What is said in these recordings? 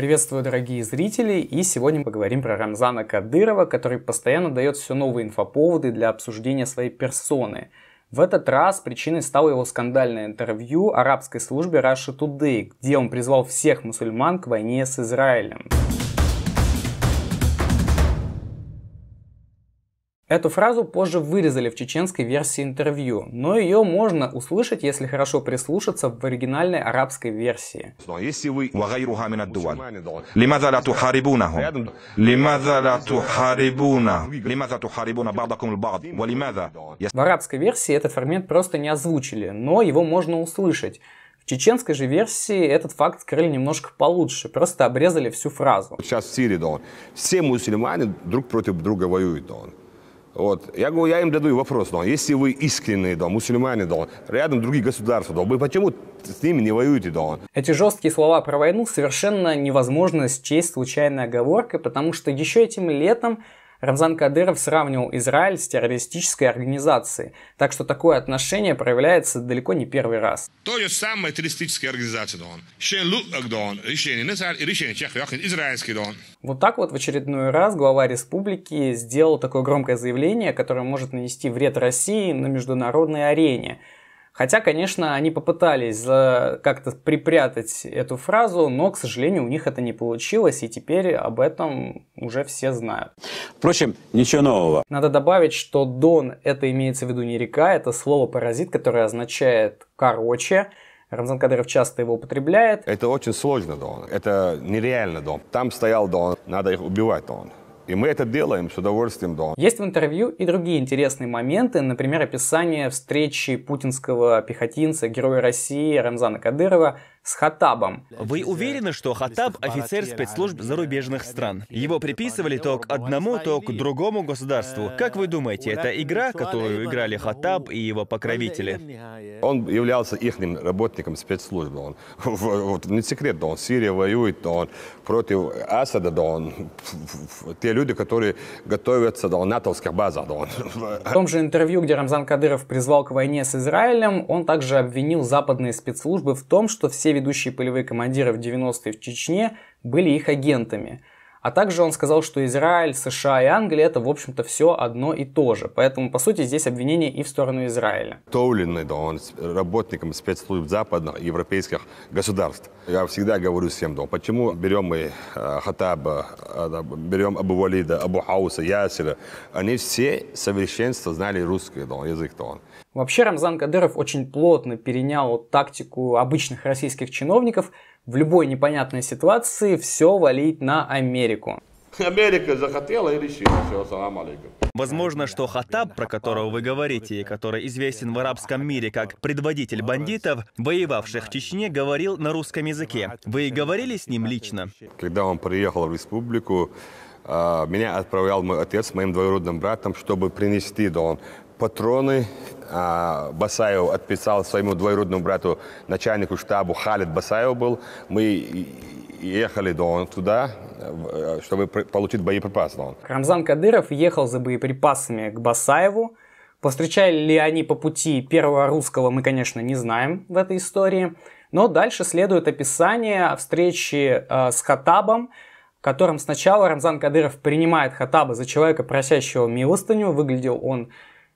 Приветствую, дорогие зрители, и сегодня мы поговорим про Рамзана Кадырова, который постоянно дает все новые инфоповоды для обсуждения своей персоны. В этот раз причиной стало его скандальное интервью арабской службе Russia Today, где он призвал всех мусульман к войне с Израилем. Эту фразу позже вырезали в чеченской версии интервью, но ее можно услышать, если хорошо прислушаться в оригинальной арабской версии. Ну, а в арабской версии этот фрагмент просто не озвучили, но его можно услышать. В чеченской же версии этот факт скрыли немножко получше, просто обрезали всю фразу. Сейчас в Сирии, да, все мусульмане друг против друга воюют, да. Вот. Я говорю, я им задаю вопрос, да? Ну, если вы искренние, да, мусульмане, да, рядом другие государства, да, вы почему с ними не воюете, да? Эти жесткие слова про войну совершенно невозможно счесть случайной оговоркой, потому что еще этим летом Рамзан Кадыров сравнивал Израиль с террористической организацией, так что такое отношение проявляется далеко не первый раз. То же самое террористическая организация. Вот так вот в очередной раз глава республики сделал такое громкое заявление, которое может нанести вред России на международной арене – Хотя, конечно, они попытались как-то припрятать эту фразу, но, к сожалению, у них это не получилось, и теперь об этом уже все знают. Впрочем, ничего нового. Надо добавить, что Дон это имеется в виду не река, это слово-паразит, которое означает «короче», Рамзан Кадыров часто его употребляет. Это очень сложно, Дон. Это нереально, Дон. Там стоял Дон, надо их убивать, Дон. И мы это делаем с удовольствием дома. Есть в интервью и другие интересные моменты, например, описание встречи путинского пехотинца, героя России Рамзана Кадырова с Хаттабом. Вы уверены, что Хаттаб — офицер спецслужб зарубежных стран? Его приписывали то к одному, то к другому государству. Как вы думаете, это игра, которую играли Хаттаб и его покровители? Он являлся их работником спецслужбы. Он, вот, не секрет, да, он в Сирии воюет, да, он против Асада, да, он, те люди, которые готовятся до да, натовских базах. Да, он. В том же интервью, где Рамзан Кадыров призвал к войне с Израилем, он также обвинил западные спецслужбы в том, что все все ведущие полевые командиры в 90-е в Чечне были их агентами – а также он сказал, что Израиль, США и Англия это, в общем-то, все одно и то же. Поэтому, по сути, здесь обвинение и в сторону Израиля. Тоулин, да, он работником спецслужб западных европейских государств. Я всегда говорю всем, да, почему берем мы э, Хатаба, э, берем Абу Валида, Абу Хауса, Ясера. Они все совершенство знали русский да, язык. Да, он. Вообще Рамзан Кадыров очень плотно перенял тактику обычных российских чиновников – в любой непонятной ситуации все валить на Америку. Америка захотела и решила. Все, салам алейкум. Возможно, что Хатаб, про которого вы говорите, и который известен в арабском мире как предводитель бандитов, воевавших в Чечне, говорил на русском языке. Вы говорили с ним лично? Когда он приехал в республику, а, меня отправлял мой отец с моим двоюродным братом, чтобы принести дом. Патроны а, Басаев отписал своему двоюродному брату, начальнику штабу Халид Басаев был. Мы ехали до туда, э, чтобы получить боеприпасы. Рамзан Кадыров ехал за боеприпасами к Басаеву. Повстречали ли они по пути первого русского, мы, конечно, не знаем в этой истории. Но дальше следует описание встречи э, с Хатабом, в котором сначала Рамзан Кадыров принимает Хатаба за человека, просящего милостыню. Выглядел он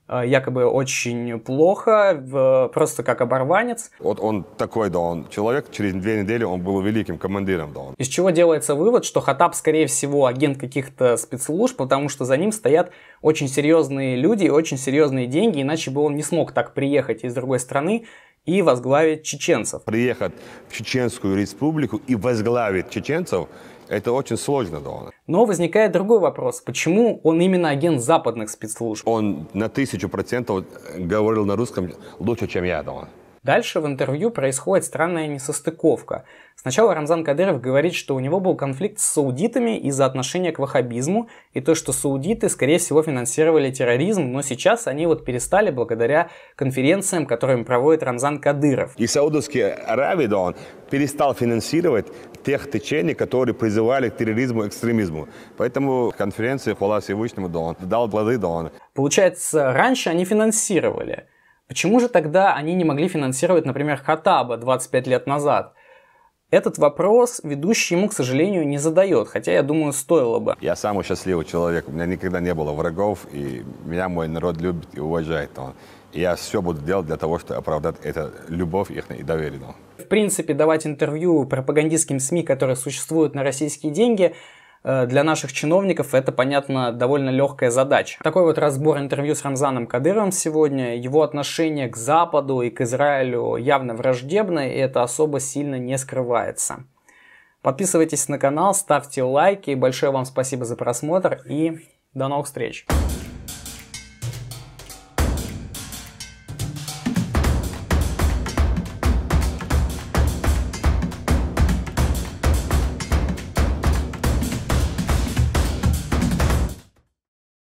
э, якобы очень плохо, просто как оборванец. Вот он такой, да, он человек, через две недели он был великим командиром, да. Он. Из чего делается вывод, что Хатаб, скорее всего, агент каких-то спецслужб, потому что за ним стоят очень серьезные люди и очень серьезные деньги, иначе бы он не смог так приехать из другой страны и возглавить чеченцев. Приехать в Чеченскую республику и возглавить чеченцев это очень сложно довольно. Но возникает другой вопрос. Почему он именно агент западных спецслужб? Он на тысячу процентов говорил на русском лучше, чем я, довольно. Дальше в интервью происходит странная несостыковка. Сначала Рамзан Кадыров говорит, что у него был конфликт с саудитами из-за отношения к ваххабизму и то, что саудиты, скорее всего, финансировали терроризм, но сейчас они вот перестали благодаря конференциям, которые проводит Рамзан Кадыров. И Саудовский Аравия, да, он перестал финансировать тех течений, которые призывали к терроризму и экстремизму. Поэтому конференция, хвала Всевышнему, да, он дал плоды, да, он. Получается, раньше они финансировали, Почему же тогда они не могли финансировать, например, Хатаба 25 лет назад? Этот вопрос ведущий ему, к сожалению, не задает, хотя, я думаю, стоило бы. Я самый счастливый человек, у меня никогда не было врагов, и меня мой народ любит и уважает. я все буду делать для того, чтобы оправдать эту любовь их и доверие. В принципе, давать интервью пропагандистским СМИ, которые существуют на российские деньги – Э, для наших чиновников это, понятно, довольно легкая задача. Такой вот разбор интервью с Рамзаном Кадыровым сегодня. Его отношение к Западу и к Израилю явно враждебное, и это особо сильно не скрывается. Подписывайтесь на канал, ставьте лайки. Большое вам спасибо за просмотр и до новых встреч.